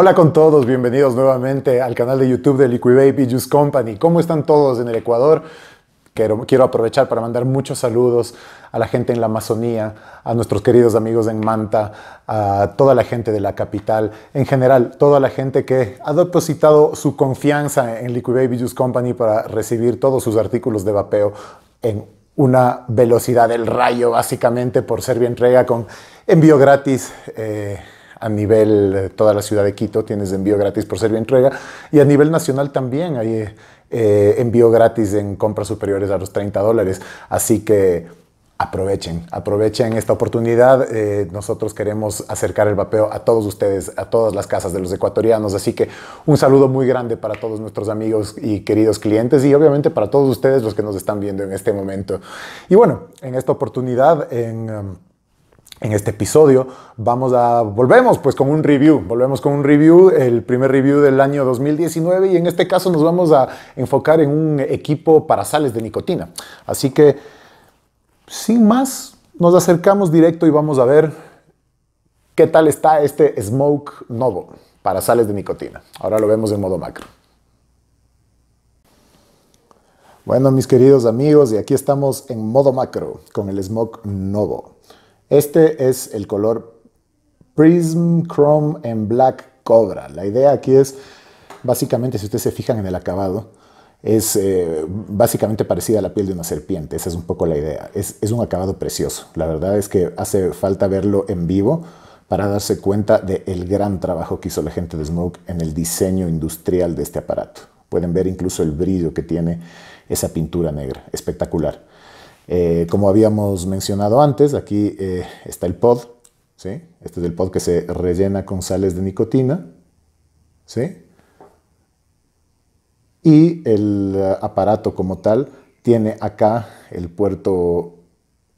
Hola con todos, bienvenidos nuevamente al canal de YouTube de Liquibaby Juice Company. ¿Cómo están todos en el Ecuador? Quiero, aprovechar para mandar muchos saludos a la gente en la Amazonía, a nuestros queridos amigos en Manta, a toda la gente de la capital, en general, toda la gente que ha depositado su confianza en Liquibaby Juice Company para recibir todos sus artículos de vapeo en una velocidad del rayo, básicamente por ser bien entrega con envío gratis. Eh, a nivel toda la ciudad de Quito tienes envío gratis por servio Entrega y a nivel nacional también hay eh, eh, envío gratis en compras superiores a los 30 dólares. Así que aprovechen, aprovechen esta oportunidad. Eh, nosotros queremos acercar el vapeo a todos ustedes, a todas las casas de los ecuatorianos. Así que un saludo muy grande para todos nuestros amigos y queridos clientes y obviamente para todos ustedes los que nos están viendo en este momento. Y bueno, en esta oportunidad, en... Um, en este episodio vamos a volvemos pues con un review, volvemos con un review, el primer review del año 2019 y en este caso nos vamos a enfocar en un equipo para sales de nicotina. Así que sin más, nos acercamos directo y vamos a ver qué tal está este Smoke Novo para sales de nicotina. Ahora lo vemos en modo macro. Bueno, mis queridos amigos, y aquí estamos en modo macro con el Smoke Novo. Este es el color Prism Chrome en Black Cobra. La idea aquí es, básicamente, si ustedes se fijan en el acabado, es eh, básicamente parecida a la piel de una serpiente. Esa es un poco la idea. Es, un acabado precioso. La verdad es que hace falta verlo en vivo para darse cuenta del gran trabajo que hizo la gente de Smoke en el diseño industrial de este aparato. Pueden ver incluso el brillo que tiene esa pintura negra. Espectacular. Eh, como habíamos mencionado antes, aquí eh, está el pod, ¿sí? Este es el pod que se rellena con sales de nicotina, ¿sí? Y el eh, aparato como tal tiene acá el puerto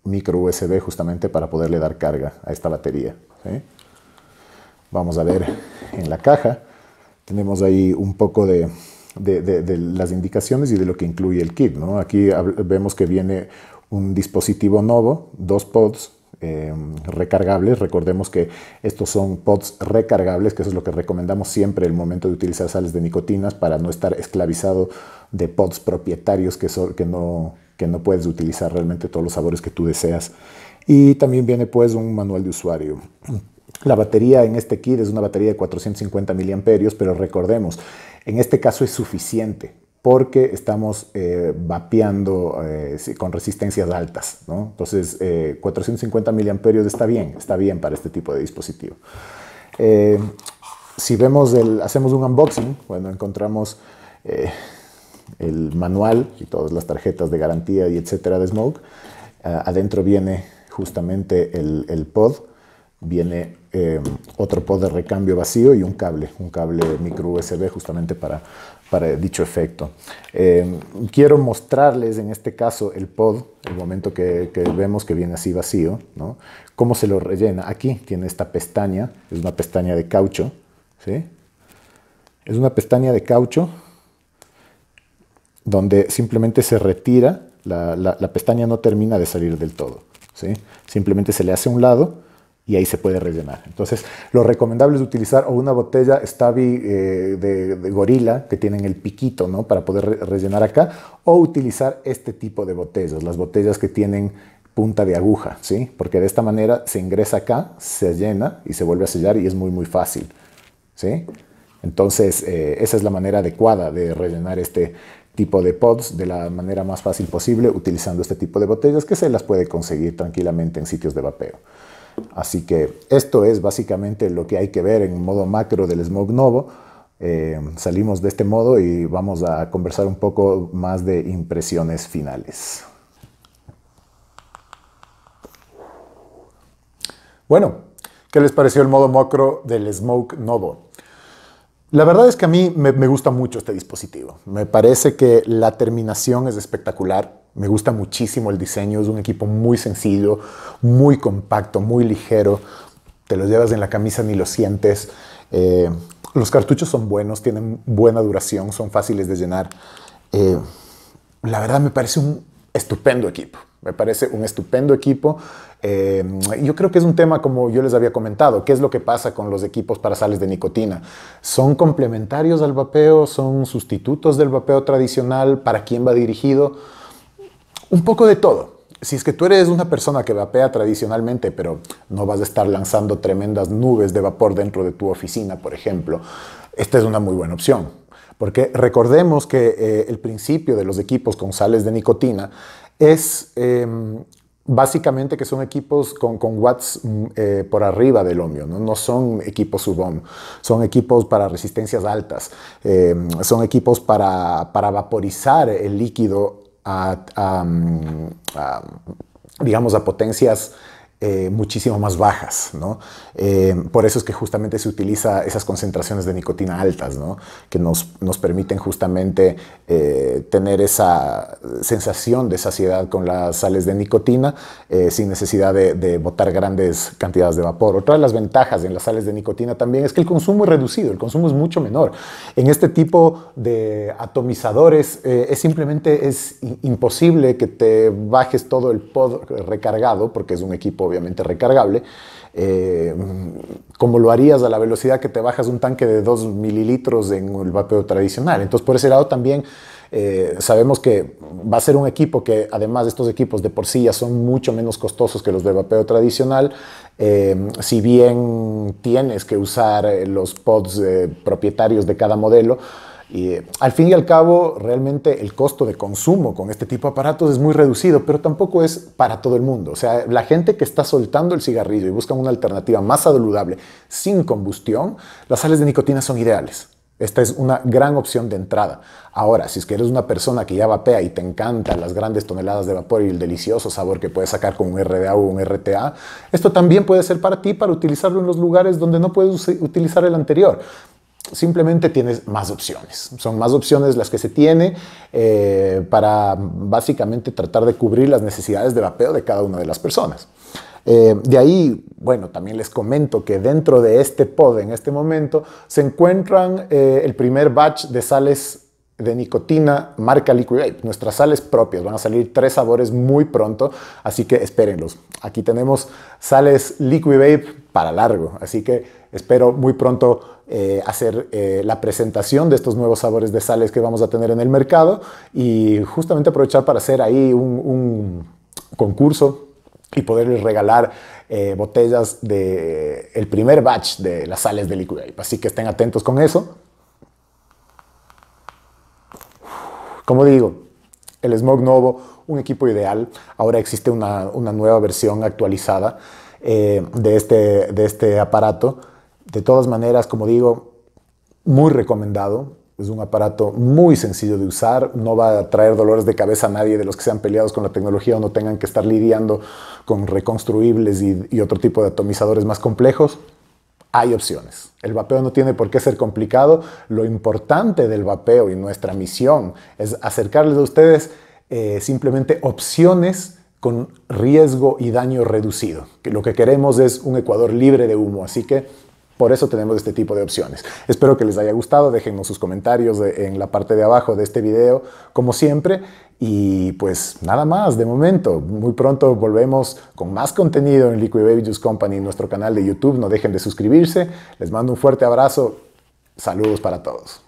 micro USB justamente para poderle dar carga a esta batería. Vamos a ver en la caja. Tenemos ahí un poco de, de, las indicaciones y de lo que incluye el kit. ¿no? Aquí vemos que viene un dispositivo nuevo, dos pods eh, recargables. Recordemos que estos son pods recargables, que eso es lo que recomendamos siempre el momento de utilizar sales de nicotinas para no estar esclavizado de pods propietarios que, que, no, que no puedes utilizar realmente todos los sabores que tú deseas. Y también viene pues un manual de usuario. La batería en este kit es una batería de 450 miliamperios, pero recordemos, en este caso es suficiente porque estamos eh, vapeando eh, con resistencias altas. Entonces, 450 eh, miliamperios está bien, está bien para este tipo de dispositivo. si vemos el, hacemos un unboxing, bueno, encontramos el manual y todas las tarjetas de garantía y etcétera de Smoke. Ah, adentro viene justamente el pod viene em, otro pod de recambio vacío y un cable, un cable micro USB justamente para, dicho efecto. Em, quiero mostrarles en este caso el pod, el momento que, vemos que viene así vacío, ¿no? cómo se lo rellena. Aquí tiene esta pestaña, es una pestaña de caucho, ¿sí? es una pestaña de caucho donde simplemente se retira, la, pestaña no termina de salir del todo, ¿sí? simplemente se le hace a un lado, y ahí se puede rellenar. Entonces, lo recomendable es utilizar una botella Stabi eh, de, gorila, que tienen el piquito, ¿no? Para poder rellenar acá, o utilizar este tipo de botellas, las botellas que tienen punta de aguja, ¿sí? Porque de esta manera se ingresa acá, se llena y se vuelve a sellar y es muy, muy fácil, ¿sí? Entonces, eh, esa es la manera adecuada de rellenar este tipo de pods de la manera más fácil posible utilizando este tipo de botellas que se las puede conseguir tranquilamente en sitios de vapeo. Así que esto es básicamente lo que hay que ver en modo macro del Smoke Novo. Eh, salimos de este modo y vamos a conversar un poco más de impresiones finales. Bueno, ¿qué les pareció el modo macro del Smoke Novo? La verdad es que a mí me gusta mucho este dispositivo. Me parece que la terminación es espectacular. Me gusta muchísimo el diseño, es un equipo muy sencillo, muy compacto, muy ligero. Te lo llevas en la camisa ni lo sientes. Eh, los cartuchos son buenos, tienen buena duración, son fáciles de llenar. Eh, la verdad me parece un estupendo equipo. Me parece un estupendo equipo. Eh, yo creo que es un tema, como yo les había comentado, qué es lo que pasa con los equipos para sales de nicotina. ¿Son complementarios al vapeo? ¿Son sustitutos del vapeo tradicional? ¿Para quién va dirigido? un poco de todo. Si es que tú eres una persona que vapea tradicionalmente, pero no vas a estar lanzando tremendas nubes de vapor dentro de tu oficina, por ejemplo, esta es una muy buena opción. Porque recordemos que eh, el principio de los equipos con sales de nicotina es em, básicamente que son equipos con, watts mm, eh, por arriba del ohmio, ¿no? son equipos sub son equipos para resistencias altas, em, son equipos para, para, vaporizar el líquido Mm, a, digamos, a potencias eh, muchísimo más bajas, eh, por eso es que justamente se utiliza esas concentraciones de nicotina altas, Que nos, nos permiten justamente eh, tener esa sensación de saciedad con las sales de nicotina sin necesidad de, botar grandes cantidades de vapor. Otra de las ventajas en las sales de nicotina también es que el consumo es reducido, el consumo es mucho menor. En este tipo de atomizadores es simplemente es imposible que te bajes todo el pod recargado porque es un equipo obviamente recargable, eh, como lo harías a la velocidad que te bajas un tanque de 2 mililitros en el vapeo tradicional. Entonces, por ese lado también eh, sabemos que va a ser un equipo que, además de estos equipos de por sí ya son mucho menos costosos que los de vapeo tradicional, eh, si bien tienes que usar los pods propietarios de cada modelo, y eh, al fin y al cabo, realmente el costo de consumo con este tipo de aparatos es muy reducido, pero tampoco es para todo el mundo. O sea, la gente que está soltando el cigarrillo y busca una alternativa más saludable sin combustión, las sales de nicotina son ideales. Esta es una gran opción de entrada. Ahora, si es que eres una persona que ya vapea y te encantan las grandes toneladas de vapor y el delicioso sabor que puedes sacar con un RDA o un RTA, esto también puede ser para ti para utilizarlo en los lugares donde no puedes utilizar el anterior simplemente tienes más opciones. Son más opciones las que se tiene eh, para básicamente tratar de cubrir las necesidades de vapeo de cada una de las personas. Eh, de ahí, bueno, también les comento que dentro de este pod en este momento se encuentran eh, el primer batch de sales de nicotina marca Liquid Vape, Nuestras sales propias van a salir tres sabores muy pronto, así que espérenlos. Aquí tenemos sales Liquid Vape para largo, así que espero muy pronto eh, hacer eh, la presentación de estos nuevos sabores de sales que vamos a tener en el mercado y justamente aprovechar para hacer ahí un, concurso y poderles regalar eh, botellas del el primer batch de las sales de Liquid Vape, Así que estén atentos con eso. Como digo, el Smog Novo, un equipo ideal. Ahora existe una, nueva versión actualizada eh, de, este, de este aparato. De todas maneras, como digo, muy recomendado. Es un aparato muy sencillo de usar, no va a traer dolores de cabeza a nadie de los que sean peleados con la tecnología o no tengan que estar lidiando con reconstruibles y otro tipo de atomizadores más complejos hay opciones. El vapeo no tiene por qué ser complicado. Lo importante del vapeo y nuestra misión es acercarles a ustedes eh, simplemente opciones con riesgo y daño reducido. lo que queremos es un Ecuador libre de humo. Así que por eso tenemos este tipo de opciones. Espero que les haya gustado. Déjennos sus comentarios en la parte de abajo de este video, como siempre. Y pues nada más de momento. Muy pronto volvemos con más contenido en Liquid Baby Juice Company, nuestro canal de YouTube. No dejen de suscribirse. Les mando un fuerte abrazo. Saludos para todos.